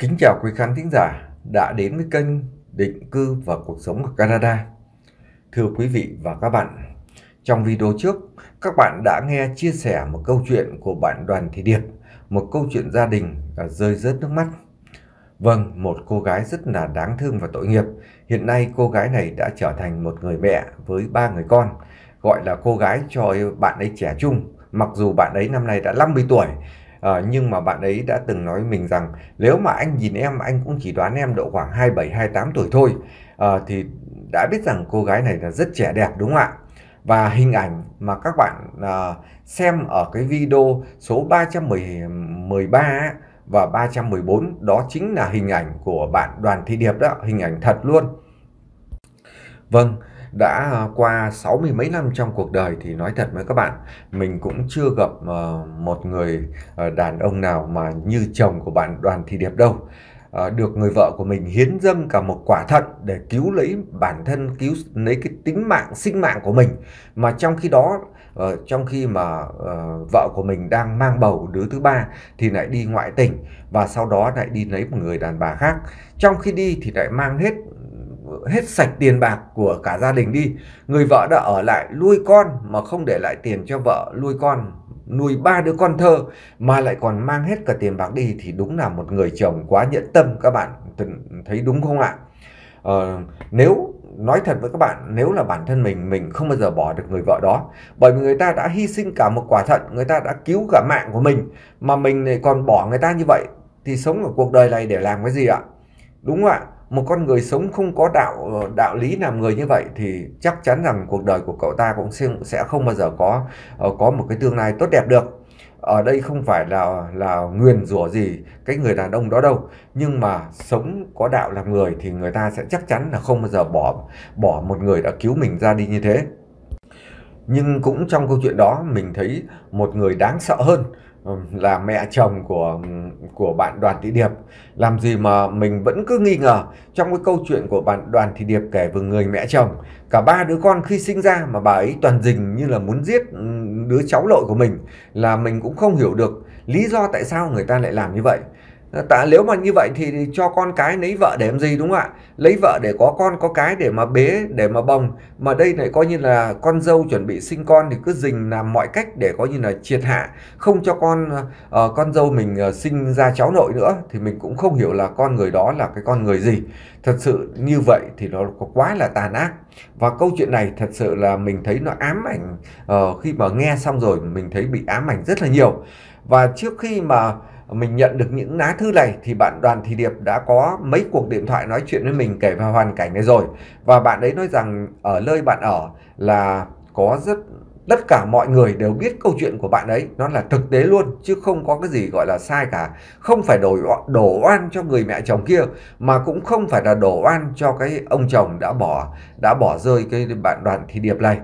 Kính chào quý khán thính giả đã đến với kênh Định cư và cuộc sống ở Canada. Thưa quý vị và các bạn, trong video trước, các bạn đã nghe chia sẻ một câu chuyện của bạn Đoàn Thị Điệp, một câu chuyện gia đình à, rơi rớt nước mắt. Vâng, một cô gái rất là đáng thương và tội nghiệp. Hiện nay cô gái này đã trở thành một người mẹ với ba người con, gọi là cô gái cho bạn ấy trẻ trung, mặc dù bạn ấy năm nay đã 50 tuổi à, nhưng mà bạn ấy đã từng nói mình rằng nếu mà anh nhìn em anh cũng chỉ đoán em độ khoảng 27 28 tuổi thôi à, thì đã biết rằng cô gái này là rất trẻ đẹp đúng không ạ và hình ảnh mà các bạn à, xem ở cái video số 313 ấy, và 314 đó chính là hình ảnh của bạn Đoàn Thị Điệp đó, hình ảnh thật luôn. Vâng, đã à, qua sáu mươi mấy năm trong cuộc đời thì nói thật với các bạn, mình cũng chưa gặp ờ, một người ờ, đàn ông nào mà như chồng của bạn Đoàn Thị Điệp đâu. Ờ, được người vợ của mình hiến dâng cả một quả thận để cứu lấy bản thân, cứu lấy cái tính mạng, sinh mạng của mình. Mà trong khi đó, trong khi mà vợ của mình đang mang bầu đứa thứ ba thì lại đi ngoại tình và sau đó lại đi lấy một người đàn bà khác. Trong khi đi thì lại mang hết hết sạch tiền bạc của cả gia đình đi người vợ đã ở lại nuôi con mà không để lại tiền cho vợ nuôi con nuôi ba đứa con thơ mà lại còn mang hết cả tiền bạc đi thì đúng là một người chồng quá nhẫn tâm các bạn thấy đúng không ạ ờ, nếu nói thật với các bạn nếu là bản thân mình mình không bao giờ bỏ được người vợ đó bởi vì người ta đã hy sinh cả một quả thận người ta đã cứu cả mạng của mình mà mình lại còn bỏ người ta như vậy thì sống ở cuộc đời này để làm cái gì ạ đúng không ạ một con người sống không có đạo ờ, đạo lý làm người như vậy thì chắc chắn rằng cuộc đời của cậu ta cũng sẽ không bao giờ có ờ, có một cái tương lai tốt đẹp được ở đây không phải là là nguyền rủa gì cái người đàn ông đó đâu nhưng mà sống có đạo làm người thì người ta sẽ chắc chắn là không bao giờ bỏ bỏ một người đã cứu mình ra đi như thế nhưng cũng trong câu chuyện đó mình thấy một người đáng sợ hơn là mẹ chồng của của bạn Đoàn Thị Điệp làm gì mà mình vẫn cứ nghi ngờ trong cái câu chuyện của bạn Đoàn Thị Điệp kể về người mẹ chồng cả ba đứa con khi sinh ra mà bà ấy toàn dình như là muốn giết đứa cháu nội của mình là mình cũng không hiểu được lý do tại sao người ta lại làm như vậy tại nếu mà như vậy thì, cho con cái lấy vợ để làm gì đúng không ạ lấy vợ để có con có cái để mà bế để mà bồng mà đây lại coi như là con dâu chuẩn bị sinh con thì cứ dình làm mọi cách để coi như là triệt hạ không cho con uh, con dâu mình uh, sinh ra cháu nội nữa thì mình cũng không hiểu là con người đó là cái con người gì thật sự như vậy thì nó quá là tàn ác và câu chuyện này thật sự là mình thấy nó ám ảnh uh, khi mà nghe xong rồi mình thấy bị ám ảnh rất là nhiều và trước khi mà mình nhận được những lá thư này thì bạn Đoàn Thị Điệp đã có mấy cuộc điện thoại nói chuyện với mình kể về hoàn cảnh này rồi và bạn ấy nói rằng ở nơi bạn ở là có rất tất cả mọi người đều biết câu chuyện của bạn ấy nó là thực tế luôn chứ không có cái gì gọi là sai cả không phải đổ đổ oan cho người mẹ chồng kia mà cũng không phải là đổ oan cho cái ông chồng đã bỏ đã bỏ rơi cái bạn đoàn thị điệp này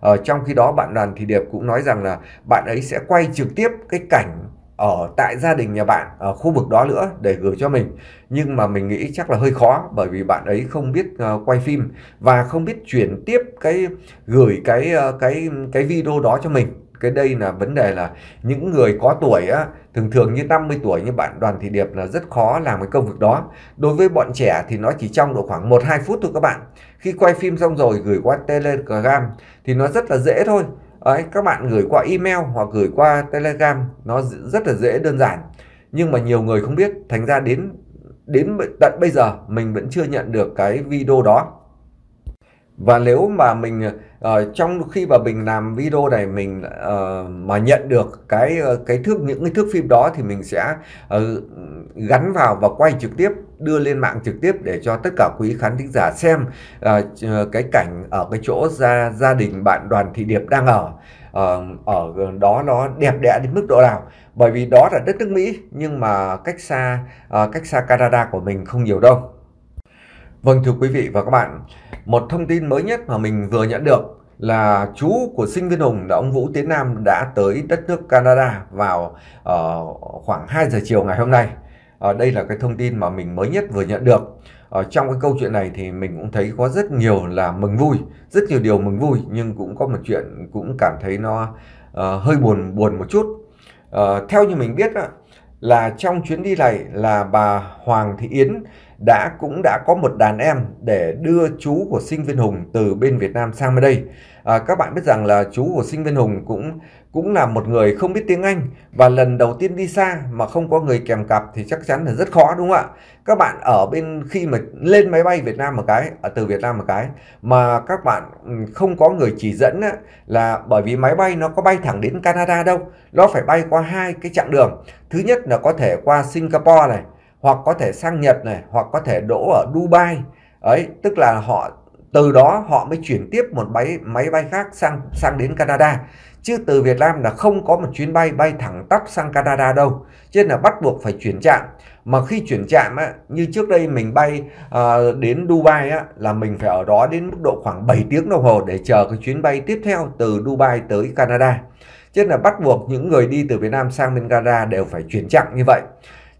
ở ờ, trong khi đó bạn đoàn thị điệp cũng nói rằng là bạn ấy sẽ quay trực tiếp cái cảnh ở tại gia đình nhà bạn ở khu vực đó nữa để gửi cho mình nhưng mà mình nghĩ chắc là hơi khó bởi vì bạn ấy không biết uh, quay phim và không biết chuyển tiếp cái gửi cái uh, cái cái video đó cho mình cái đây là vấn đề là những người có tuổi á, thường thường như 50 tuổi như bạn Đoàn Thị Điệp là rất khó làm cái công việc đó. Đối với bọn trẻ thì nó chỉ trong độ khoảng 1 2 phút thôi các bạn. Khi quay phim xong rồi gửi qua Telegram thì nó rất là dễ thôi Đấy, các bạn gửi qua email hoặc gửi qua telegram nó rất là dễ đơn giản nhưng mà nhiều người không biết thành ra đến đến tận bây giờ mình vẫn chưa nhận được cái video đó và nếu mà mình uh, trong khi mà mình làm video này mình uh, mà nhận được cái ờ, cái thước những cái thước phim đó thì mình sẽ uh, gắn vào và quay trực tiếp đưa lên mạng trực tiếp để cho tất cả quý khán thính giả xem uh, cái cảnh ở cái chỗ gia gia đình bạn Đoàn Thị Điệp đang ở uh, ở đó nó đẹp đẽ đến mức độ nào bởi vì đó là đất nước Mỹ nhưng mà cách xa uh, cách xa Canada của mình không nhiều đâu vâng thưa quý vị và các bạn một thông tin mới nhất mà mình vừa nhận được là chú của sinh viên Hùng là ông Vũ Tiến Nam đã tới đất nước Canada vào uh, khoảng 2 giờ chiều ngày hôm nay à, đây là cái thông tin mà mình mới nhất vừa nhận được ở ờ, trong cái câu chuyện này thì mình cũng thấy có rất nhiều là mừng vui rất nhiều điều mừng vui nhưng cũng có một chuyện cũng cảm thấy nó uh, hơi buồn buồn một chút uh, theo như mình biết là trong chuyến đi này là bà Hoàng Thị Yến đã cũng đã có một đàn em để đưa chú của sinh viên Hùng từ bên Việt Nam sang bên đây. À, các bạn biết rằng là chú của sinh viên Hùng cũng cũng là một người không biết tiếng Anh và lần đầu tiên đi xa mà không có người kèm cặp thì chắc chắn là rất khó đúng không ạ? Các bạn ở bên khi mà lên máy bay Việt Nam một cái, ở à, từ Việt Nam một cái mà các bạn ừ, không có người chỉ dẫn á, là bởi vì máy bay nó có bay thẳng đến Canada đâu, nó phải bay qua hai cái chặng đường. Thứ nhất là có thể qua Singapore này, hoặc có thể sang Nhật này, hoặc có thể đỗ ở Dubai. Ấy, tức là họ từ đó họ mới chuyển tiếp một máy máy bay khác sang sang đến Canada chứ từ Việt Nam là không có một chuyến bay bay thẳng tắp sang Canada đâu cho nên là bắt buộc phải chuyển trạm mà khi chuyển trạm á, như trước đây mình bay à, đến Dubai á, là mình phải ở đó đến mức độ khoảng 7 tiếng đồng hồ để chờ cái chuyến bay tiếp theo từ Dubai tới Canada cho nên là bắt buộc những người đi từ Việt Nam sang bên Canada đều phải chuyển chặng như vậy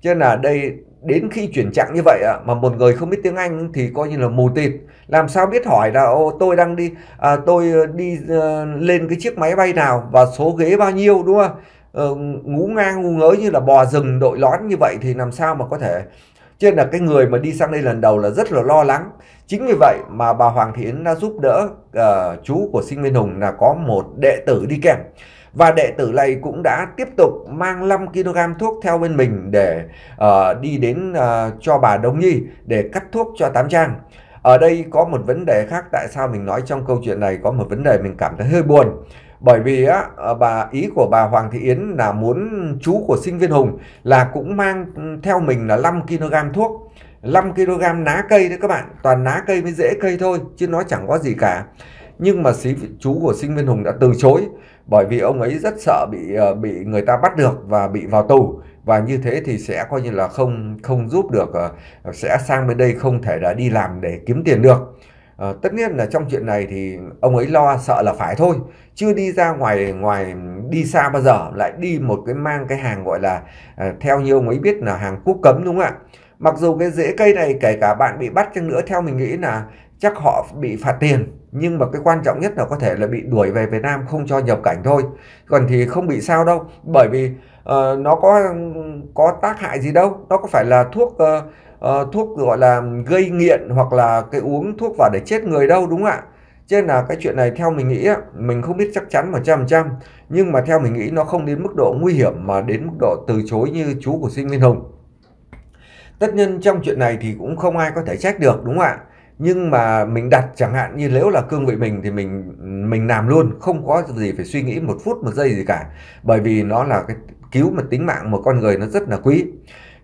cho nên là đây đến khi chuyển trạng như vậy à, mà một người không biết tiếng Anh thì coi như là mù tịt làm sao biết hỏi là ô, tôi đang đi à, tôi ờ, đi uh, lên cái chiếc máy bay nào và số ghế bao nhiêu đúng không ờ, ngú ngang ngủ ngớ như là bò rừng đội lót như vậy thì làm sao mà có thể cho nên là cái người mà đi sang đây lần đầu là rất là lo lắng chính vì vậy mà bà Hoàng Thị Yến đã giúp đỡ uh, chú của sinh viên Hùng là có một đệ tử đi kèm và đệ tử này cũng đã tiếp tục mang 5 kg thuốc theo bên mình để uh, đi đến uh, cho bà Đông Nhi để cắt thuốc cho Tám Trang ở đây có một vấn đề khác tại sao mình nói trong câu chuyện này có một vấn đề mình cảm thấy hơi buồn bởi vì á, ờ, bà ý của bà Hoàng Thị Yến là muốn chú của sinh viên Hùng là cũng mang ừ, theo mình là 5 kg thuốc 5 kg ná cây đấy các bạn toàn ná cây mới dễ cây thôi chứ nó chẳng có gì cả nhưng mà sĩ chú của sinh viên Hùng đã từ chối bởi vì ông ấy rất sợ bị ờ, bị người ta bắt được và bị vào tù và như thế thì sẽ coi như là không không giúp được ờ, sẽ sang bên đây không thể là đi làm để kiếm tiền được à, tất nhiên là trong chuyện này thì ông ấy lo sợ là phải thôi chưa đi ra ngoài ngoài đi xa bao giờ lại đi một cái mang cái hàng gọi là ờ, theo như ông ấy biết là hàng quốc cấm đúng không ạ mặc dù cái rễ cây này kể cả bạn bị bắt chăng nữa theo mình nghĩ là chắc họ bị phạt tiền nhưng mà cái quan trọng nhất là có thể là bị đuổi về Việt Nam không cho nhập cảnh thôi còn thì không bị sao đâu bởi vì uh, nó có có tác hại gì đâu nó có phải là thuốc uh, uh, thuốc gọi là gây nghiện hoặc là cái uống thuốc vào để chết người đâu đúng không ạ cho nên là cái chuyện này theo mình nghĩ mình không biết chắc chắn một trăm trăm nhưng mà theo mình nghĩ nó không đến mức độ nguy hiểm mà đến mức độ từ chối như chú của sinh viên Hùng tất nhiên trong chuyện này thì cũng không ai có thể trách được đúng không ạ nhưng mà mình đặt chẳng hạn như nếu là cương vị mình thì mình mình làm luôn không có gì phải suy nghĩ một phút một giây gì cả bởi vì nó là cái cứu một tính mạng một con người nó rất là quý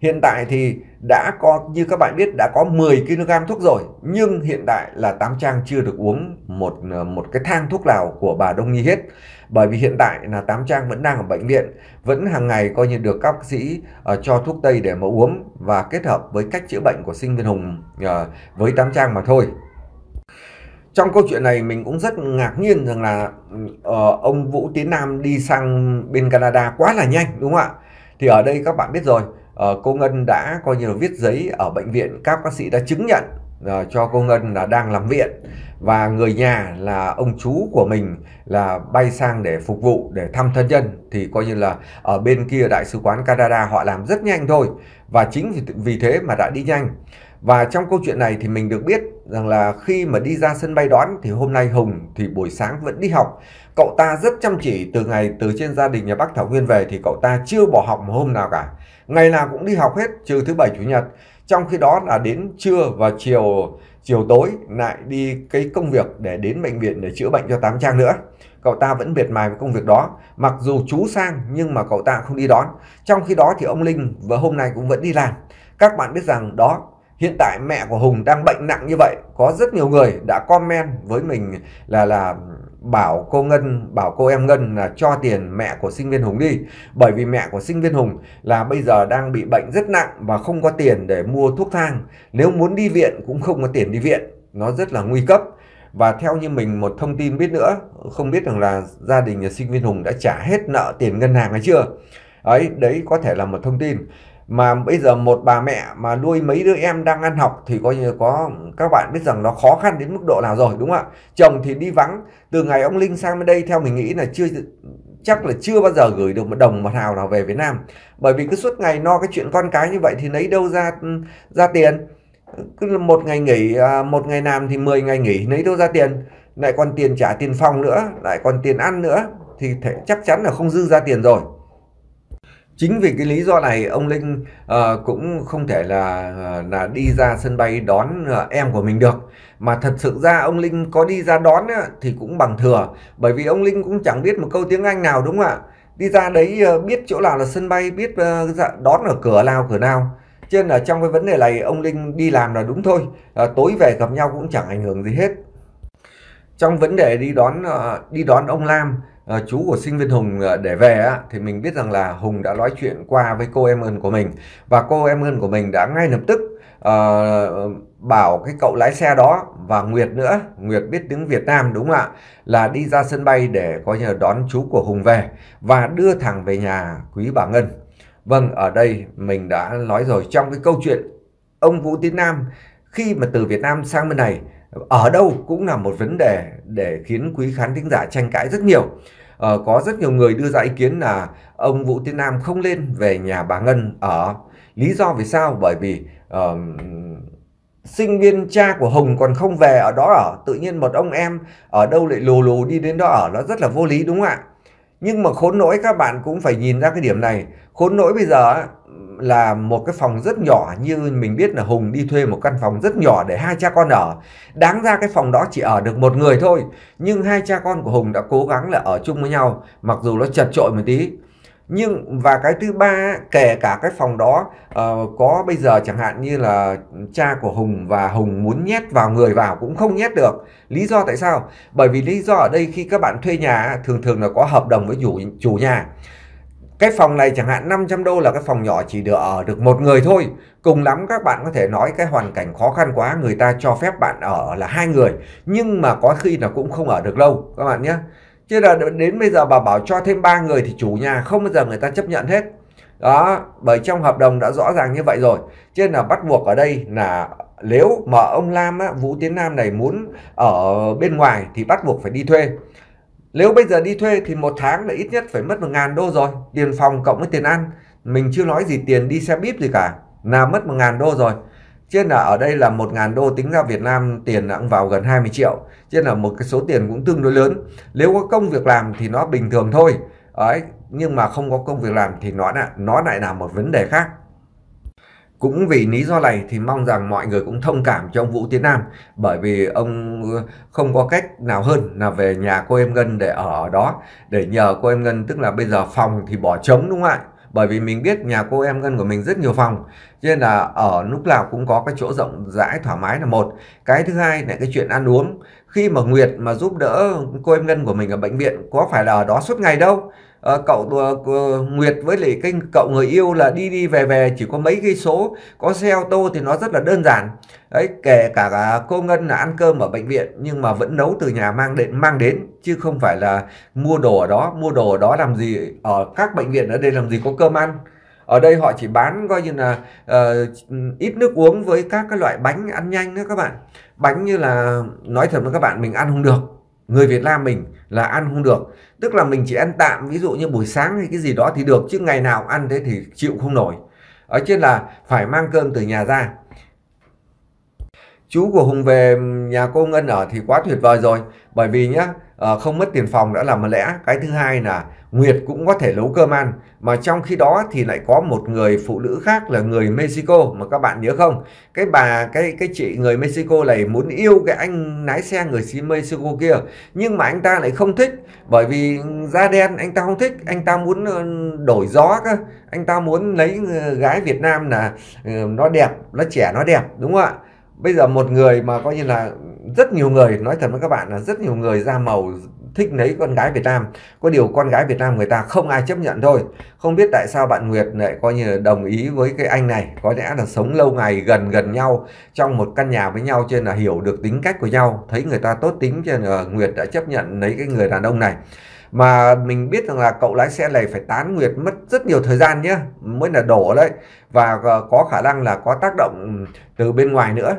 Hiện tại thì đã có như các bạn biết đã có 10 kg thuốc rồi nhưng hiện tại là Tám Trang chưa được uống một ờ, một cái thang thuốc nào của bà Đông Nhi hết. Bởi vì hiện tại là Tám Trang vẫn đang ở bệnh viện, vẫn hàng ngày coi như được các bác sĩ uh, cho thuốc tây để mà uống và kết hợp với cách chữa bệnh của Sinh Viên Hùng uh, với Tám Trang mà thôi. Trong câu chuyện này mình cũng rất ngạc nhiên rằng là uh, ông Vũ Tiến Nam đi sang bên Canada quá là nhanh đúng không ạ? Thì ở đây các bạn biết rồi, Ờ, cô Ngân đã coi như là viết giấy ở bệnh viện các bác sĩ đã chứng nhận ờ, cho cô Ngân là đang làm viện và người nhà là ông chú của mình là bay sang để phục vụ để thăm thân nhân thì coi như là ở bên kia đại sứ quán Canada họ làm rất nhanh thôi và chính vì thế mà đã đi nhanh và trong câu chuyện này thì mình được biết rằng là khi mà đi ra sân bay đón thì hôm nay Hùng thì buổi sáng vẫn đi học. Cậu ta rất chăm chỉ từ ngày từ trên gia đình nhà bác Thảo Nguyên về thì cậu ta chưa bỏ học một hôm nào cả ngày nào cũng đi học hết trừ thứ bảy chủ nhật trong khi đó là đến trưa và chiều chiều tối lại đi cái công việc để đến bệnh viện để chữa bệnh cho tám trang nữa cậu ta vẫn miệt mài với công việc đó mặc dù chú sang nhưng mà cậu ta không đi đón trong khi đó thì ông linh và hôm nay cũng vẫn đi làm các bạn biết rằng đó hiện tại mẹ của hùng đang bệnh nặng như vậy có rất nhiều người đã comment với mình là là bảo cô Ngân, bảo cô em Ngân là cho tiền mẹ của sinh viên Hùng đi. Bởi vì mẹ của sinh viên Hùng là bây giờ đang bị bệnh rất nặng và không có tiền để mua thuốc thang. Nếu muốn đi viện cũng không có tiền đi viện. Nó rất là nguy cấp. Và theo như mình một thông tin biết nữa, không biết rằng là gia đình nhà sinh viên Hùng đã trả hết nợ tiền ngân hàng hay chưa. Ấy, đấy có thể là một thông tin mà bây giờ một bà mẹ mà nuôi mấy đứa em đang ăn học thì coi như có các bạn biết rằng nó khó khăn đến mức độ nào rồi đúng không ạ chồng thì đi vắng từ ngày ông linh sang bên đây theo mình nghĩ là chưa chắc là chưa bao giờ gửi được một đồng một hào nào về Việt Nam bởi vì cứ suốt ngày no cái chuyện con cái như vậy thì lấy đâu ra ra tiền cứ một ngày nghỉ à, một ngày làm thì 10 ngày nghỉ lấy đâu ra tiền lại còn tiền trả tiền phòng nữa lại còn tiền ăn nữa thì thể, chắc chắn là không dư ra tiền rồi chính vì cái lý do này ông linh uh, cũng không thể là ờ, là đi ra sân bay đón uh, em của mình được mà thật sự ra ông linh có đi ra đón ấy, thì cũng bằng thừa bởi vì ông linh cũng chẳng biết một câu tiếng anh nào đúng không ạ đi ra đấy uh, biết chỗ nào là sân bay biết uh, đón ở cửa nào cửa nào trên ở trong cái vấn đề này ông linh đi làm là đúng thôi uh, tối về gặp nhau cũng chẳng ảnh hưởng gì hết trong vấn đề đi đón đi đón ông Lam Ờ, chú của sinh viên Hùng ờ, để về á, thì mình biết rằng là Hùng đã nói chuyện qua với cô em ơn của mình và cô em ơn của mình đã ngay lập tức uh, bảo cái cậu lái xe đó và Nguyệt nữa Nguyệt biết tiếng Việt Nam đúng không ạ là đi ra sân bay để coi như là đón chú của Hùng về và đưa thẳng về nhà quý bà Ngân vâng ở đây mình đã nói rồi trong cái câu chuyện ông Vũ Tiến Nam khi mà từ Việt Nam sang bên này ở đâu cũng là một vấn đề để khiến quý khán thính giả tranh cãi rất nhiều ờ, có rất nhiều người đưa ra ý kiến là ông Vũ Tiến Nam không lên về nhà bà Ngân ở lý do vì sao bởi vì uh, sinh viên cha của Hồng còn không về ở đó ở tự nhiên một ông em ở đâu lại lù lù đi đến đó ở nó rất là vô lý đúng không ạ nhưng mà khốn nỗi các bạn cũng phải nhìn ra cái điểm này khốn nỗi bây giờ là một cái phòng rất nhỏ như mình biết là Hùng đi thuê một căn phòng rất nhỏ để hai cha con ở đáng ra cái phòng đó chỉ ở được một người thôi nhưng hai cha con của Hùng đã cố gắng là ở chung với nhau mặc dù nó chật trội một tí nhưng và cái thứ ba kể cả cái phòng đó uh, có bây giờ chẳng hạn như là cha của Hùng và Hùng muốn nhét vào người vào cũng không nhét được lý do tại sao bởi vì lý do ở đây khi các bạn thuê nhà thường thường là có hợp đồng với chủ chủ nhà cái phòng này chẳng hạn 500 đô là cái phòng nhỏ chỉ được ở được một người thôi cùng lắm các bạn có thể nói cái hoàn cảnh khó khăn quá người ta cho phép bạn ở là hai người nhưng mà có khi là cũng không ở được lâu các bạn nhé chứ là đến bây giờ bà bảo cho thêm ba người thì chủ nhà không bao giờ người ta chấp nhận hết đó bởi trong hợp đồng đã rõ ràng như vậy rồi trên là bắt buộc ở đây là nếu mà ông Lam á, Vũ Tiến Nam này muốn ở bên ngoài thì bắt buộc phải đi thuê nếu bây giờ đi thuê thì một tháng là ít nhất phải mất một ngàn đô rồi tiền phòng cộng với tiền ăn mình chưa nói gì tiền đi xe bíp gì cả là mất một ngàn đô rồi Chứ là ở đây là 1.000 đô tính ra Việt Nam tiền đã vào gần 20 triệu. Chứ là một cái số tiền cũng tương đối lớn. Nếu có công việc làm thì nó bình thường thôi. Đấy, nhưng mà không có công việc làm thì nó lại, nó lại là một vấn đề khác. Cũng vì lý do này thì mong rằng mọi người cũng thông cảm cho ông Vũ Tiến Nam bởi vì ông ừ, không có cách nào hơn là về nhà cô em Ngân để ở đó để nhờ cô em Ngân tức là bây giờ phòng thì bỏ trống đúng không ạ? bởi vì mình biết nhà cô em Ngân của mình rất nhiều phòng cho nên là ở lúc nào cũng có cái chỗ rộng rãi thoải mái là một cái thứ hai là cái chuyện ăn uống khi mà Nguyệt mà giúp đỡ cô em Ngân của mình ở bệnh viện có phải là ở đó suốt ngày đâu Ờ, cậu ờ, ờ, Nguyệt với lại cái cậu người yêu là đi đi về về chỉ có mấy cây số có xe ô tô thì nó rất là đơn giản ấy kể cả, cả à, cô Ngân là ăn cơm ở bệnh viện nhưng mà vẫn nấu từ nhà mang đến mang đến chứ không phải là mua đồ ở đó mua đồ ở đó làm gì ở các bệnh viện ở đây làm gì có cơm ăn ở đây họ chỉ bán coi như là uh, ít nước uống với các cái loại bánh ăn nhanh nữa các bạn bánh như là nói thật với các bạn mình ăn không được người Việt Nam mình là ăn không được tức là mình chỉ ăn tạm ví dụ như buổi sáng hay cái gì đó thì được chứ ngày nào ăn thế thì chịu không nổi ở trên là phải mang cơm từ nhà ra chú của Hùng về nhà cô Ngân ở thì quá tuyệt vời rồi bởi vì nhá Ờ, không mất tiền phòng đã là một lẽ cái thứ hai là Nguyệt cũng có thể nấu cơm ăn mà trong khi đó thì lại có một người phụ nữ khác là người Mexico mà các bạn nhớ không cái bà cái cái chị người Mexico này muốn yêu cái anh lái xe người Mexico kia nhưng mà anh ta lại không thích bởi vì da đen anh ta không thích anh ta muốn ờ, đổi gió cơ anh ta muốn lấy ờ, gái Việt Nam là nó đẹp nó trẻ nó đẹp đúng không ạ bây giờ một người mà coi như là rất nhiều người nói thật với các bạn là rất nhiều người da màu thích lấy con gái Việt Nam có điều con gái Việt Nam người ta không ai chấp nhận thôi không biết tại sao bạn Nguyệt lại coi như là đồng ý với cái anh này có lẽ là sống lâu ngày gần gần nhau trong một căn nhà với nhau trên là hiểu được tính cách của nhau thấy người ta tốt tính trên là Nguyệt đã chấp nhận lấy cái người đàn ông này mà mình biết rằng là cậu lái xe này phải tán nguyệt mất rất nhiều thời gian nhé mới là đổ đấy và ờ, có khả năng là có tác động từ bên ngoài nữa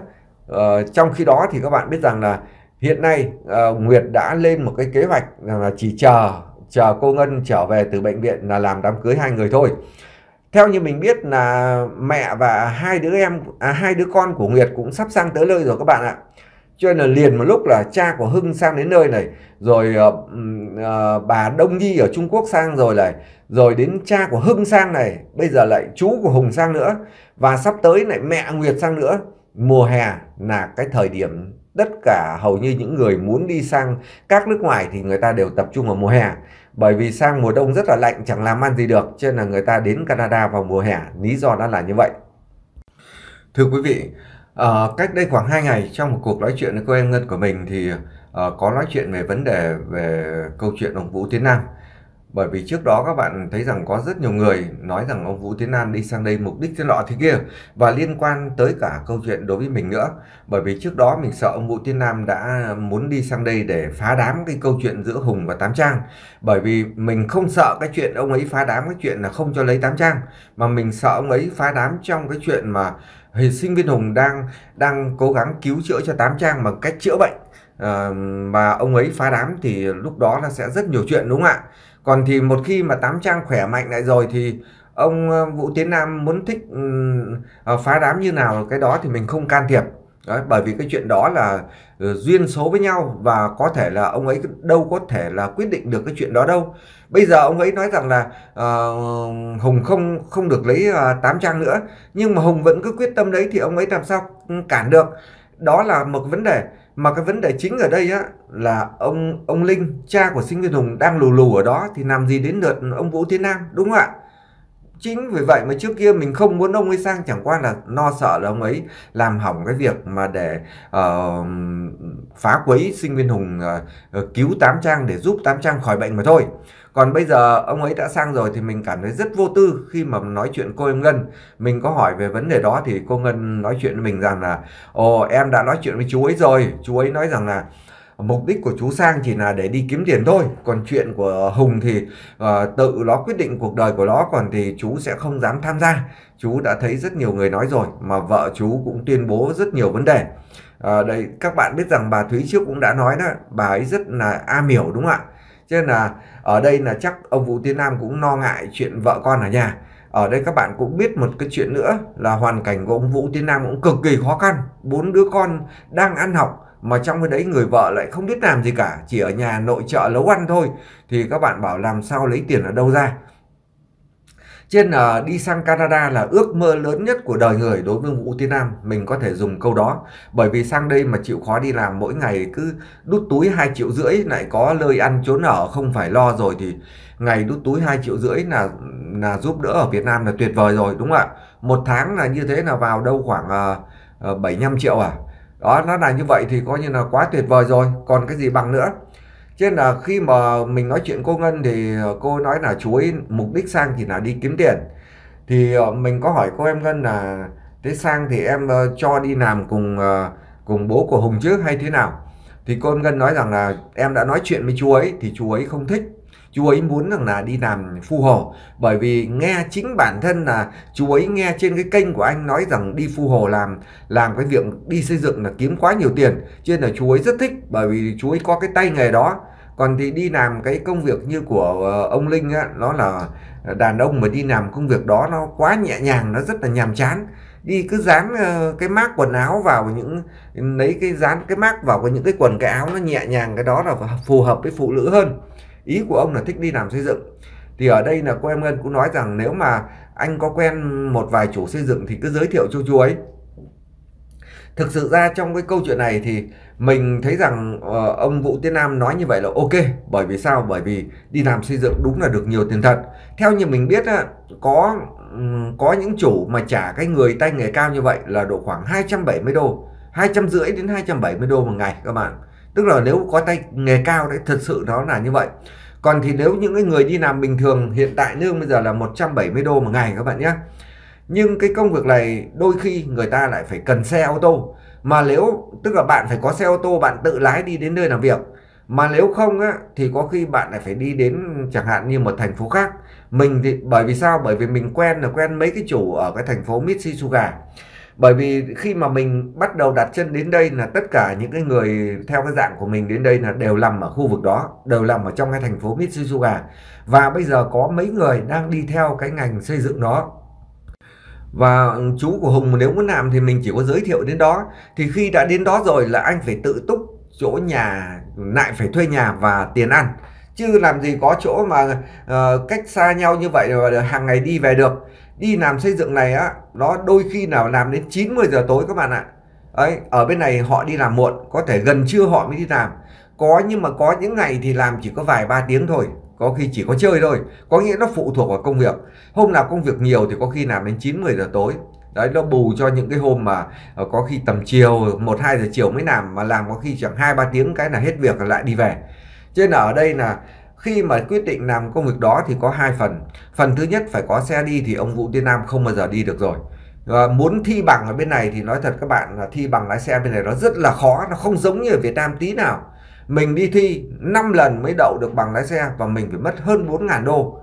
ờ, trong khi đó thì các bạn biết rằng là hiện nay uh, Nguyệt đã lên một cái kế hoạch rằng là chỉ chờ chờ cô Ngân trở về từ bệnh viện là làm đám cưới hai người thôi theo như mình biết là mẹ và hai đứa em à, hai đứa con của Nguyệt cũng sắp sang tới nơi rồi các bạn ạ cho nên là liền một lúc là cha của Hưng sang đến nơi này rồi uh, uh, bà Đông Nhi ở Trung Quốc sang rồi này rồi đến cha của Hưng sang này bây giờ lại chú của Hùng sang nữa và sắp tới lại mẹ Nguyệt sang nữa mùa hè là cái thời điểm tất cả hầu như những người muốn đi sang các nước ngoài thì người ta đều tập trung vào mùa hè bởi vì sang mùa đông rất là lạnh chẳng làm ăn gì được cho nên là người ta đến Canada vào mùa hè lý do đó là như vậy thưa quý vị À, cách đây khoảng 2 ngày trong một cuộc nói chuyện với cô em Ngân của mình thì uh, có nói chuyện về vấn đề về câu chuyện ông Vũ Tiến Nam. Bởi vì trước đó các bạn thấy rằng có rất nhiều người nói rằng ông Vũ Tiến Nam đi sang đây mục đích thế nọ thế kia và liên quan tới cả câu chuyện đối với mình nữa. Bởi vì trước đó mình sợ ông Vũ Tiến Nam đã muốn đi sang đây để phá đám cái câu chuyện giữa Hùng và Tám Trang. Bởi vì mình không sợ cái chuyện ông ấy phá đám cái chuyện là không cho lấy Tám Trang mà mình sợ ông ấy phá đám trong cái chuyện mà sinh viên hùng đang đang cố gắng cứu chữa cho tám trang bằng cách chữa bệnh à, mà ông ấy phá đám thì lúc đó là sẽ rất nhiều chuyện đúng không ạ còn thì một khi mà tám trang khỏe mạnh lại rồi thì ông ờ, vũ tiến nam muốn thích uh, phá đám như nào cái đó thì mình không can thiệp Đấy, bởi vì cái chuyện đó là ờ, duyên số với nhau và có thể là ông ấy đâu có thể là quyết định được cái chuyện đó đâu. Bây giờ ông ấy nói rằng là uh, Hùng không không được lấy uh, à, 8 trang nữa nhưng mà Hùng vẫn cứ quyết tâm đấy thì ông ấy làm sao ừ, cản được. Đó là một vấn đề mà cái vấn đề chính ở đây á là ông ông Linh cha của sinh viên Hùng đang lù lù ở đó thì làm gì đến lượt ông Vũ Thiên Nam đúng không ạ? chính vì vậy mà trước kia mình không muốn ông ấy sang chẳng qua là no sợ là ông ấy làm hỏng cái việc mà để uh, phá quấy sinh viên hùng uh, cứu tám trang để giúp tám trang khỏi bệnh mà thôi còn bây giờ ông ấy đã sang rồi thì mình cảm thấy rất vô tư khi mà nói chuyện cô em ngân mình có hỏi về vấn đề đó thì cô ngân nói chuyện với mình rằng là ồ em đã nói chuyện với chú ấy rồi chú ấy nói rằng là mục đích của chú sang chỉ là để đi kiếm tiền thôi còn chuyện của hùng thì uh, tự nó quyết định cuộc đời của nó còn thì chú sẽ không dám tham gia chú đã thấy rất nhiều người nói rồi mà vợ chú cũng tuyên bố rất nhiều vấn đề uh, đây các bạn biết rằng bà thúy trước cũng đã nói đó bà ấy rất là a miểu đúng không ạ cho nên là ở đây là chắc ông vũ tiến nam cũng lo no ngại chuyện vợ con ở nhà ở đây các bạn cũng biết một cái chuyện nữa là hoàn cảnh của ông vũ tiến nam cũng cực kỳ khó khăn bốn đứa con đang ăn học mà trong cái đấy người vợ lại không biết làm gì cả chỉ ở nhà nội trợ nấu ăn thôi thì các bạn bảo làm sao lấy tiền ở đâu ra trên uh, đi sang Canada là ước mơ lớn nhất của đời người đối với Vũ Tiến Nam mình có thể dùng câu đó bởi vì sang đây mà chịu khó đi làm mỗi ngày cứ đút túi 2 triệu rưỡi lại có nơi ăn trốn ở không phải lo rồi thì ngày đút túi 2 triệu rưỡi là là giúp đỡ ở Việt Nam là tuyệt vời rồi đúng không ạ một tháng là như thế là vào đâu khoảng uh, uh, 75 triệu à đó nó là như vậy thì coi như là quá tuyệt vời rồi còn cái gì bằng nữa cho là khi mà mình nói chuyện cô Ngân thì ờ, cô nói là chú ấy mục đích sang chỉ là đi kiếm tiền thì ờ, mình có hỏi cô em Ngân là thế sang thì em ờ, cho đi làm cùng cùng bố của Hùng chứ hay thế nào thì cô Ngân nói rằng là em đã nói chuyện với chú ấy thì chú ấy không thích chú ấy muốn rằng là đi làm phu hồ bởi vì nghe chính bản thân là chú ấy nghe trên cái kênh của anh nói rằng đi phu hồ làm làm cái việc đi xây dựng là kiếm quá nhiều tiền cho nên là chú ấy rất thích bởi vì chú ấy có cái tay nghề đó còn thì đi làm cái công việc như của ờ, ông Linh á nó là đàn ông mà đi làm công việc đó nó quá nhẹ nhàng nó rất là nhàm chán đi cứ dán ờ, cái mác quần áo vào những lấy cái dán cái mác vào những cái quần cái áo nó nhẹ nhàng cái đó là phù hợp với phụ nữ hơn ý của ông là thích đi làm xây dựng thì ở đây là cô em ngân cũng nói rằng nếu mà anh có quen một vài chủ xây dựng thì cứ giới thiệu cho chú ấy thực sự ra trong cái câu chuyện này thì mình thấy rằng uh, ông Vũ Tiến Nam nói như vậy là ok bởi vì sao bởi vì đi làm xây dựng đúng là được nhiều tiền thật theo như mình biết có có những chủ mà trả cái người tay nghề cao như vậy là độ khoảng 270 đô 250 đến 270 đô một ngày các bạn tức là nếu có tay nghề cao đấy thật sự đó là như vậy còn thì nếu những cái người đi làm bình thường hiện tại lương bây giờ là 170 đô một ngày các bạn nhé nhưng cái công việc này đôi khi người ta lại phải cần xe ô tô mà nếu tức là bạn phải có xe ô tô bạn tự lái đi đến nơi làm việc mà nếu không á, thì có khi bạn lại phải đi đến chẳng hạn như một thành phố khác mình thì bởi vì sao bởi vì mình quen là quen mấy cái chủ ở cái thành phố Mitsubishi bởi vì khi mà mình bắt đầu đặt chân đến đây là tất cả những cái người theo cái dạng của mình đến đây là đều nằm ở khu vực đó đều nằm ở trong cái thành phố Mitsuzuka và bây giờ có mấy người đang đi theo cái ngành xây dựng đó và chú của Hùng nếu muốn làm thì mình chỉ có giới thiệu đến đó thì khi đã đến đó rồi là anh phải tự túc chỗ nhà lại phải thuê nhà và tiền ăn chứ làm gì có chỗ mà uh, cách xa nhau như vậy rồi hàng ngày đi về được đi làm xây dựng này á nó đôi khi nào làm đến 90 giờ tối các bạn ạ ấy ở bên này họ đi làm muộn có thể gần trưa họ mới đi làm có nhưng mà có những ngày thì làm chỉ có vài ba tiếng thôi có khi chỉ có chơi thôi có nghĩa nó phụ thuộc vào công việc hôm nào công việc nhiều thì có khi làm đến 90 giờ tối đấy nó bù cho những cái hôm mà ờ, có khi tầm chiều một hai giờ chiều mới làm mà làm có khi chẳng hai ba tiếng cái là hết việc lại đi về trên nên ở đây là khi mà quyết định làm công việc đó thì có hai phần. Phần thứ nhất phải có xe đi thì ông Vũ Tiên Nam không bao giờ đi được rồi. À, muốn thi bằng ở bên này thì nói thật các bạn là thi bằng lái xe bên này nó rất là khó, nó không giống như ở Việt Nam tí nào. Mình đi thi 5 lần mới đậu được bằng lái xe và mình phải mất hơn 4.000 đô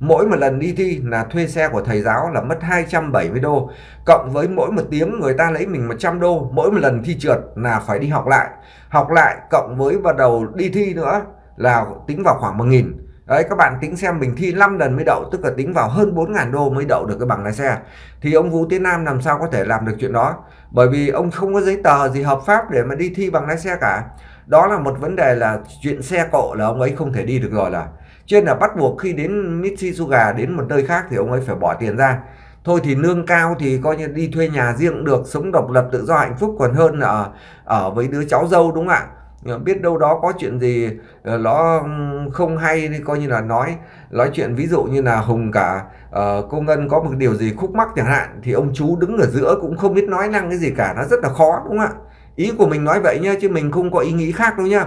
mỗi một lần đi thi là thuê xe của thầy giáo là mất 270 đô cộng với mỗi một tiếng người ta lấy mình 100 đô mỗi một lần thi trượt là phải đi học lại học lại cộng với bắt đầu đi thi nữa là tính vào khoảng 1 nghìn Đấy các bạn tính xem mình thi 5 lần mới đậu tức là tính vào hơn 4.000 đô mới đậu được cái bằng lái xe thì ông Vũ Tiến Nam làm sao có thể làm được chuyện đó bởi vì ông không có giấy tờ gì hợp pháp để mà đi thi bằng lái xe cả đó là một vấn đề là chuyện xe cộ là ông ấy không thể đi được rồi là trên là bắt buộc khi đến Mitsubishi đến một nơi khác thì ông ấy phải bỏ tiền ra thôi thì lương cao thì coi như đi thuê nhà riêng được sống độc lập tự do hạnh phúc còn hơn ở, ở với đứa cháu dâu đúng không ạ Ờ, biết đâu đó có chuyện gì ờ, nó không hay thì coi như là nói nói chuyện ví dụ như là hùng cả uh, cô ngân có một điều gì khúc mắc chẳng hạn thì ông chú đứng ở giữa cũng không biết nói năng cái gì cả nó rất là khó đúng không ạ ý của mình nói vậy nhá chứ mình không có ý nghĩ khác đâu nhá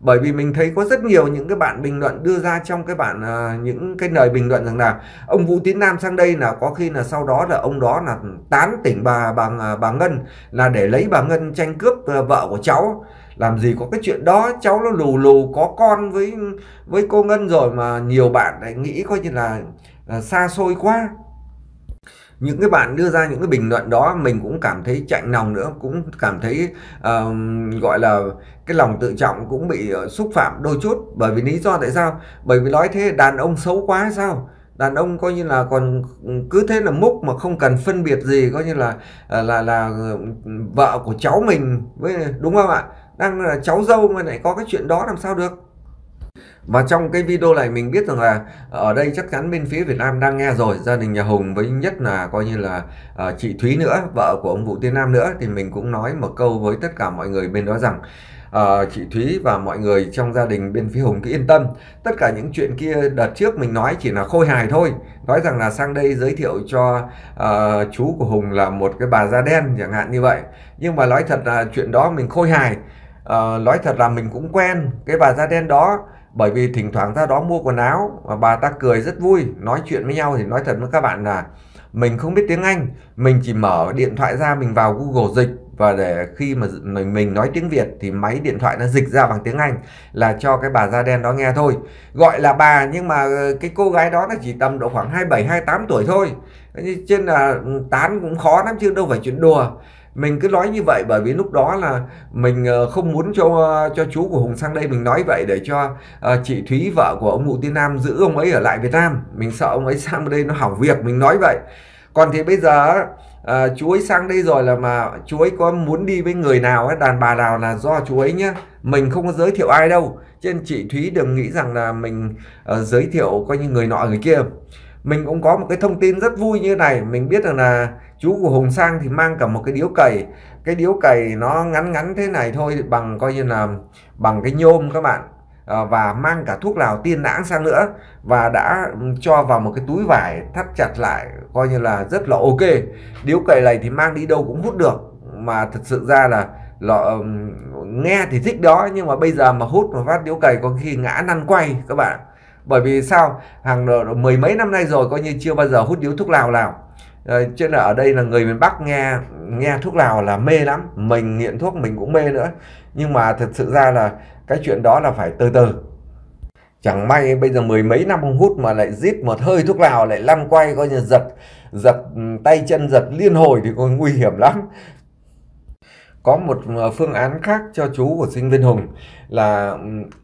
bởi vì mình thấy có rất nhiều những cái bạn bình luận đưa ra trong cái bạn uh, những cái lời bình luận rằng là ông Vũ Tiến Nam sang đây là có khi là sau đó là ông đó là tán tỉnh bà bà bà Ngân là để lấy bà Ngân tranh cướp uh, vợ của cháu làm gì có cái chuyện đó cháu nó lù lù có con với với cô ngân rồi mà nhiều bạn lại nghĩ coi như là, là xa xôi quá những cái bạn đưa ra những cái bình luận đó mình cũng cảm thấy chạnh lòng nữa cũng cảm thấy uh, gọi là cái lòng tự trọng cũng bị uh, xúc phạm đôi chút bởi vì lý do tại sao bởi vì nói thế đàn ông xấu quá hay sao đàn ông coi như là còn cứ thế là múc mà không cần phân biệt gì coi như là ờ, là là, là ờ, vợ của cháu mình với đúng không ạ đang là cháu dâu mà lại có cái chuyện đó làm sao được và trong cái video này mình biết rằng là ở đây chắc chắn bên phía Việt Nam đang nghe rồi gia đình nhà Hùng với nhất là coi như là uh, chị Thúy nữa vợ của ông Vũ Tiến Nam nữa thì mình cũng nói một câu với tất cả mọi người bên đó rằng uh, chị Thúy và mọi người trong gia đình bên phía Hùng cứ yên tâm tất cả những chuyện kia đợt trước mình nói chỉ là khôi hài thôi nói rằng là sang đây giới thiệu cho uh, chú của Hùng là một cái bà da đen chẳng hạn như vậy nhưng mà nói thật là chuyện đó mình khôi hài uh, nói thật là mình cũng quen cái bà da đen đó bởi vì thỉnh thoảng ra đó mua quần áo và bà ta cười rất vui nói chuyện với nhau thì nói thật với các bạn là mình không biết tiếng Anh mình chỉ mở điện thoại ra mình vào Google dịch và để khi mà mình nói tiếng Việt thì máy điện thoại nó dịch ra bằng tiếng Anh là cho cái bà da đen đó nghe thôi gọi là bà nhưng mà ờ, cái cô gái đó nó chỉ tầm độ khoảng 27 28 tuổi thôi trên là ừ, tán cũng khó lắm chứ đâu phải chuyện đùa mình cứ nói như vậy bởi vì lúc đó là mình ờ, không muốn cho ờ, cho chú của Hùng sang đây mình nói vậy để cho uh, chị Thúy vợ của ông Mụ Tiên Nam giữ ông ấy ở lại Việt Nam mình sợ ông ấy sang đây nó hỏng việc mình nói vậy còn thì bây giờ uh, chú ấy sang đây rồi là mà chú ấy có muốn đi với người nào ấy, đàn bà nào là do chú ấy nhá mình không có giới thiệu ai đâu cho nên chị Thúy đừng nghĩ rằng là mình uh, giới thiệu coi như người nọ người kia mình cũng có một cái thông tin rất vui như này mình biết rằng là chú của Hùng Sang thì mang cả một cái điếu cày cái điếu cày nó ngắn ngắn thế này thôi bằng coi như là bằng cái nhôm các bạn ờ, và mang cả thuốc lào tiên lãng sang nữa và đã cho vào một cái túi vải thắt chặt lại coi như là rất là ok điếu cày này thì mang đi đâu cũng hút được mà thật sự ra là lọ nghe thì thích đó nhưng mà bây giờ mà hút một phát điếu cày có khi ngã năn quay các bạn bởi vì sao hàng mười mấy năm nay rồi coi như chưa bao giờ hút điếu thuốc lào nào trên ờ, là ở đây là người miền Bắc nghe nghe thuốc lào là mê lắm mình nghiện thuốc mình cũng mê nữa nhưng mà thật sự ra là cái chuyện đó là phải từ từ chẳng may bây giờ mười mấy năm không hút mà lại rít một hơi thuốc lào lại lăn quay coi như giật giật ừ, tay chân giật liên hồi thì còn nguy hiểm lắm có một ờ, phương án khác cho chú của sinh viên Hùng là ừ,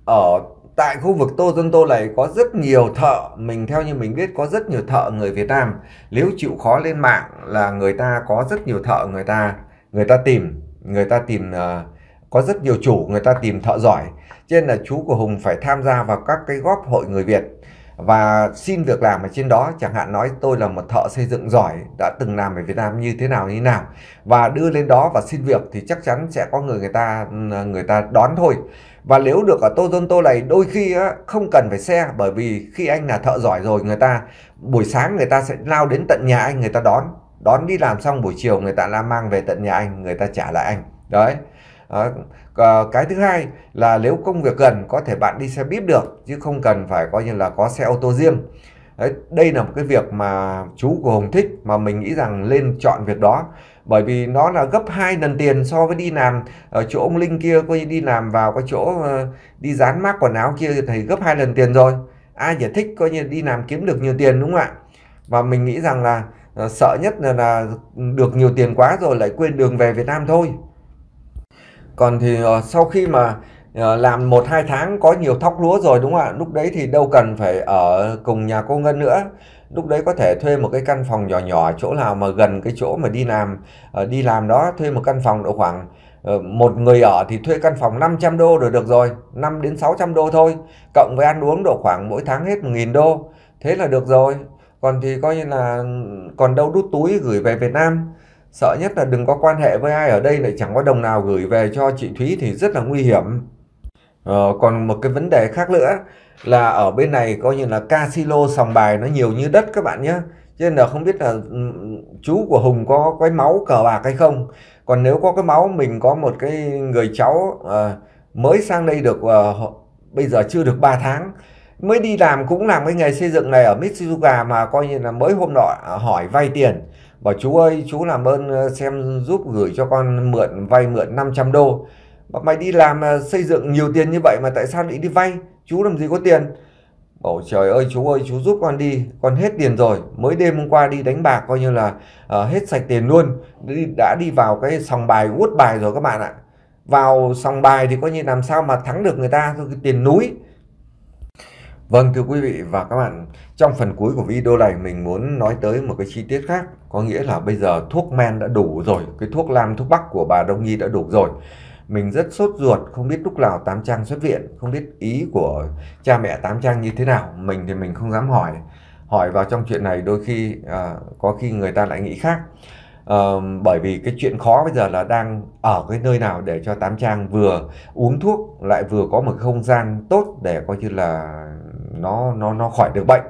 ở tại khu vực Tô Dân Tô này có rất nhiều thợ mình theo như mình biết có rất nhiều thợ người Việt Nam nếu chịu khó lên mạng là người ta có rất nhiều thợ người ta người ta tìm người ta tìm uh, có rất nhiều chủ người ta tìm thợ giỏi cho nên là chú của Hùng phải tham gia vào các cái góp hội người Việt và xin việc làm ở trên đó chẳng hạn nói tôi là một thợ xây dựng giỏi đã từng làm ở Việt Nam như thế nào như thế nào và đưa lên đó và xin việc thì chắc chắn sẽ có người người ta người ta đón thôi và nếu được ở Toronto này đôi khi á, không cần phải xe bởi vì khi anh là thợ giỏi rồi người ta buổi sáng người ta sẽ lao đến tận nhà anh người ta đón đón đi làm xong buổi chiều người ta la mang về tận nhà anh người ta trả lại anh đấy à, cái thứ hai là nếu công việc gần có thể bạn đi xe buýt được chứ không cần phải coi như là có xe ô tô riêng Đấy, đây là một cái việc mà chú của Hồng thích mà mình nghĩ rằng lên chọn việc đó bởi vì nó là gấp hai lần tiền so với đi làm ở chỗ ông Linh kia coi đi làm vào cái chỗ ờ, đi dán mác quần áo kia thì gấp hai lần tiền rồi ai giải thích coi như đi làm kiếm được nhiều tiền đúng không ạ và mình nghĩ rằng là ờ, sợ nhất là, là được nhiều tiền quá rồi lại quên đường về Việt Nam thôi còn thì ờ, sau khi mà Ờ, làm một hai tháng có nhiều thóc lúa rồi đúng không ạ lúc đấy thì đâu cần phải ở cùng nhà cô ngân nữa lúc đấy có thể thuê một cái căn phòng nhỏ nhỏ chỗ nào mà gần cái chỗ mà đi làm ờ, đi làm đó thuê một căn phòng độ khoảng ờ, một người ở thì thuê căn phòng 500 đô rồi được rồi 5 đến 600 đô thôi cộng với ăn uống độ khoảng mỗi tháng hết 1.000 đô thế là được rồi còn thì coi như là còn đâu đút túi gửi về Việt Nam sợ nhất là đừng có quan hệ với ai ở đây lại chẳng có đồng nào gửi về cho chị Thúy thì rất là nguy hiểm Ờ, còn một cái vấn đề khác nữa là ở bên này coi như là casino sòng bài nó nhiều như đất các bạn nhé cho nên là không biết là ừ, chú của Hùng có cái máu cờ bạc hay không còn nếu có cái máu mình có một cái người cháu à, mới sang đây được à, bây giờ chưa được 3 tháng mới đi làm cũng làm cái nghề xây dựng này ở Mitsuzuka mà coi như là mới hôm nọ ờ, hỏi vay tiền bảo chú ơi chú làm ơn xem giúp gửi cho con mượn vay mượn 500 đô Bảo mày đi làm à, xây dựng nhiều tiền như vậy mà tại sao lại đi vay? Chú làm gì có tiền? Bảo trời ơi chú ơi chú giúp con đi, con hết tiền rồi. Mới đêm hôm qua đi đánh bạc coi như là uh, hết sạch tiền luôn. Đi, đã đi vào cái sòng bài út bài rồi các bạn ạ. Vào sòng bài thì coi như làm sao mà thắng được người ta thôi cái tiền núi. Vâng thưa quý vị và các bạn, trong phần cuối của video này mình muốn nói tới một cái chi tiết khác, có nghĩa là bây giờ thuốc men đã đủ rồi, cái thuốc lam thuốc bắc của bà Đông Nhi đã đủ rồi mình rất sốt ruột không biết lúc nào tám trang xuất viện không biết ý của cha mẹ tám trang như thế nào mình thì mình không dám hỏi hỏi vào trong chuyện này đôi khi à, có khi người ta lại nghĩ khác à, bởi vì cái chuyện khó bây giờ là đang ở cái nơi nào để cho tám trang vừa uống thuốc lại vừa có một không gian tốt để coi như là nó nó nó khỏi được bệnh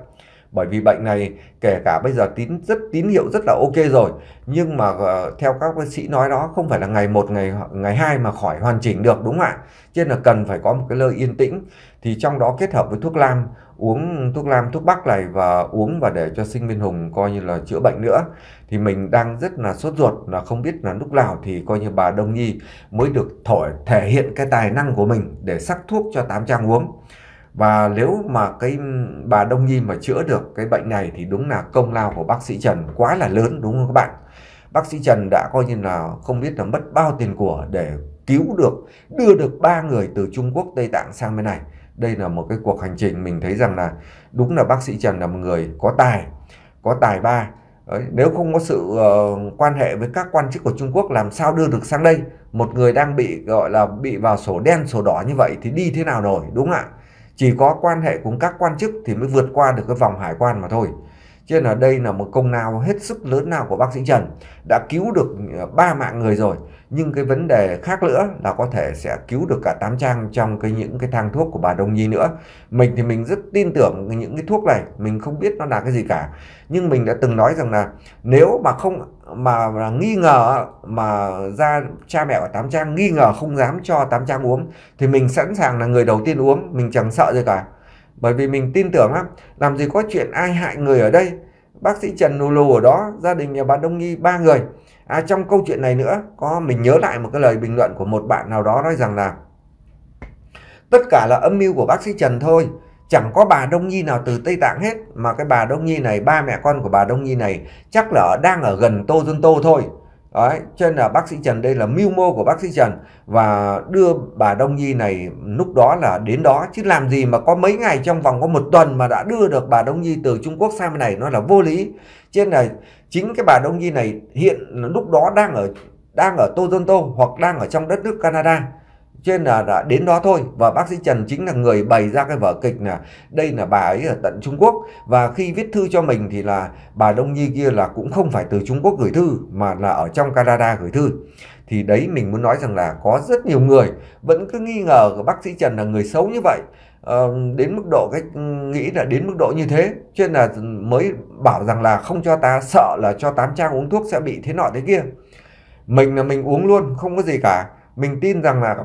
bởi vì bệnh này kể cả bây giờ tín rất tín hiệu rất là ok rồi nhưng mà uh, theo các bác sĩ nói đó không phải là ngày một ngày ngày hai mà khỏi hoàn chỉnh được đúng không ạ cho nên là cần phải có một cái nơi yên tĩnh thì trong đó kết hợp với thuốc lam uống thuốc lam thuốc bắc này và uống và để cho sinh viên hùng coi như là chữa bệnh nữa thì mình đang rất là sốt ruột là không biết là lúc nào thì coi như bà đông nhi mới được thổi thể hiện cái tài năng của mình để sắc thuốc cho tám trang uống và nếu mà cái bà Đông Nhi mà chữa được cái bệnh này thì đúng là công lao của bác sĩ Trần quá là lớn đúng không các bạn? Bác sĩ Trần đã coi như là không biết là mất bao tiền của để cứu được, đưa được ba người từ Trung Quốc Tây Tạng sang bên này. Đây là một cái cuộc hành trình mình thấy rằng là đúng là bác sĩ Trần là một người có tài, có tài ba. Đấy, nếu không có sự uh, quan hệ với các quan chức của Trung Quốc làm sao đưa được sang đây? Một người đang bị gọi là bị vào sổ đen, sổ đỏ như vậy thì đi thế nào nổi đúng không ạ? chỉ có quan hệ cùng các quan chức thì mới vượt qua được cái vòng hải quan mà thôi cho nên là đây là một công lao hết sức lớn lao của bác sĩ Trần đã cứu được ờ, ba mạng người rồi. Nhưng cái vấn đề khác nữa là có thể sẽ cứu được cả tám trang trong cái những cái thang thuốc của bà Đông Nhi nữa. Mình thì mình rất tin tưởng những cái thuốc này, mình không biết nó là cái gì cả. Nhưng mình đã từng nói rằng là nếu mà không mà, mà nghi ngờ mà ra cha mẹ của tám trang nghi ngờ không dám cho tám trang uống thì mình sẵn sàng là người đầu tiên uống, mình chẳng sợ gì cả bởi vì mình tin tưởng lắm làm gì có chuyện ai hại người ở đây bác sĩ Trần Nù Lù ở đó gia đình nhà bà Đông Nhi ba người à, trong câu chuyện này nữa có mình nhớ lại một cái lời bình luận của một bạn nào đó nói rằng là tất cả là âm mưu của bác sĩ Trần thôi chẳng có bà Đông Nhi nào từ Tây Tạng hết mà cái bà Đông Nhi này ba mẹ con của bà Đông Nhi này chắc là đang ở gần Tô Dân Tô thôi Đấy, cho nên là bác sĩ Trần đây là mưu mô của bác sĩ Trần và đưa bà Đông Nhi này lúc đó là đến đó chứ làm gì mà có mấy ngày trong vòng có một tuần mà đã đưa được bà Đông Nhi từ Trung Quốc sang bên này nó là vô lý trên nên là chính cái bà Đông Nhi này hiện lúc đó đang ở đang ở Toronto hoặc đang ở trong đất nước Canada cho là đã đến đó thôi và bác sĩ Trần chính là người bày ra cái vở kịch là đây là bà ấy ở tận Trung Quốc và khi viết thư cho mình thì là bà Đông Nhi kia là cũng không phải từ Trung Quốc gửi thư mà là ở trong Canada gửi thư thì đấy mình muốn nói rằng là có rất nhiều người vẫn cứ nghi ngờ của bác sĩ Trần là người xấu như vậy ờ, đến mức độ cái nghĩ là đến mức độ như thế trên là mới bảo rằng là không cho ta sợ là cho tám trang uống thuốc sẽ bị thế nọ thế kia mình là mình uống luôn không có gì cả mình tin rằng là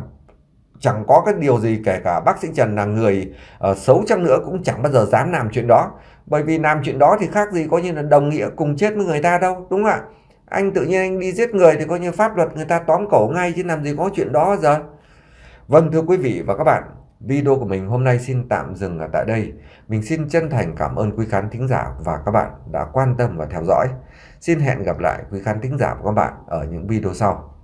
chẳng có cái điều gì kể cả bác sĩ Trần là người uh, xấu chăng nữa cũng chẳng bao giờ dám làm chuyện đó bởi vì làm chuyện đó thì khác gì có như là đồng nghĩa cùng chết với người ta đâu đúng không ạ anh tự nhiên anh đi giết người thì coi như pháp luật người ta tóm cổ ngay chứ làm gì có chuyện đó giờ vâng thưa quý vị và các bạn video của mình hôm nay xin tạm dừng ở tại đây mình xin chân thành cảm ơn quý khán thính giả và các bạn đã quan tâm và theo dõi xin hẹn gặp lại quý khán thính giả và các bạn ở những video sau